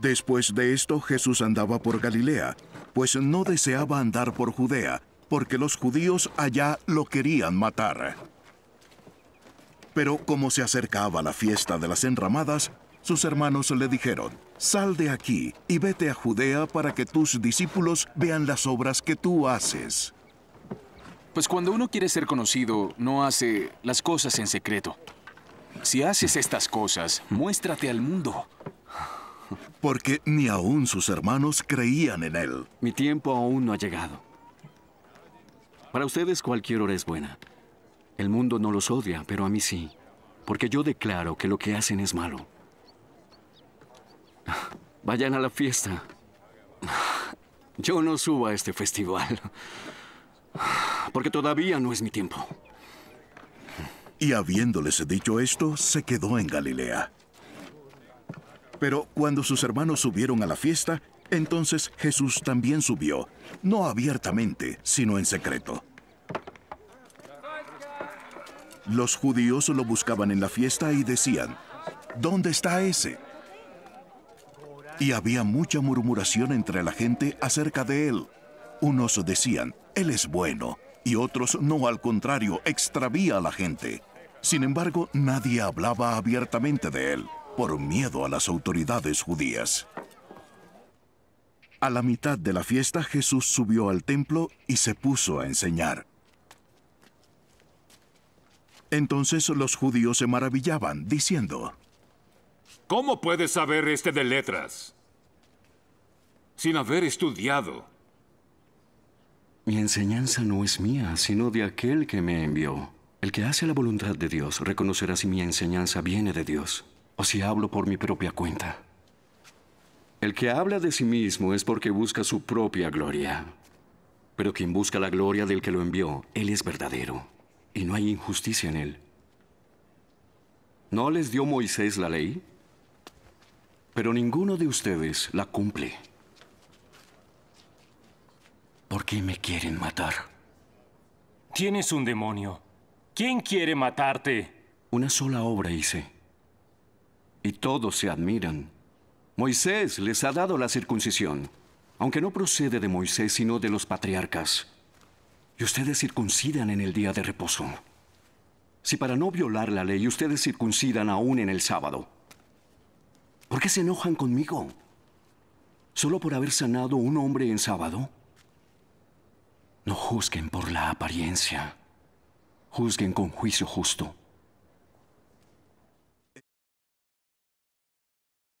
Después de esto Jesús andaba por Galilea, pues no deseaba andar por Judea, porque los judíos allá lo querían matar. Pero como se acercaba la fiesta de las enramadas, sus hermanos le dijeron, Sal de aquí y vete a Judea para que tus discípulos vean las obras que tú haces. Pues cuando uno quiere ser conocido, no hace las cosas en secreto. Si haces estas cosas, muéstrate al mundo porque ni aún sus hermanos creían en él. Mi tiempo aún no ha llegado. Para ustedes cualquier hora es buena. El mundo no los odia, pero a mí sí, porque yo declaro que lo que hacen es malo. Vayan a la fiesta. Yo no subo a este festival, porque todavía no es mi tiempo. Y habiéndoles dicho esto, se quedó en Galilea. Pero cuando sus hermanos subieron a la fiesta, entonces Jesús también subió, no abiertamente, sino en secreto. Los judíos lo buscaban en la fiesta y decían, ¿dónde está ese? Y había mucha murmuración entre la gente acerca de él. Unos decían, Él es bueno, y otros, no al contrario, extravía a la gente. Sin embargo, nadie hablaba abiertamente de él por miedo a las autoridades judías. A la mitad de la fiesta Jesús subió al templo y se puso a enseñar. Entonces los judíos se maravillaban, diciendo, ¿Cómo puede saber este de letras? Sin haber estudiado. Mi enseñanza no es mía, sino de aquel que me envió. El que hace la voluntad de Dios reconocerá si mi enseñanza viene de Dios o si hablo por mi propia cuenta. El que habla de sí mismo es porque busca su propia gloria. Pero quien busca la gloria del que lo envió, él es verdadero, y no hay injusticia en él. ¿No les dio Moisés la ley? Pero ninguno de ustedes la cumple. ¿Por qué me quieren matar? Tienes un demonio. ¿Quién quiere matarte? Una sola obra hice y todos se admiran. Moisés les ha dado la circuncisión, aunque no procede de Moisés sino de los patriarcas. Y ustedes circuncidan en el día de reposo. Si para no violar la ley ustedes circuncidan aún en el sábado, ¿por qué se enojan conmigo? ¿Solo por haber sanado un hombre en sábado? No juzguen por la apariencia, juzguen con juicio justo.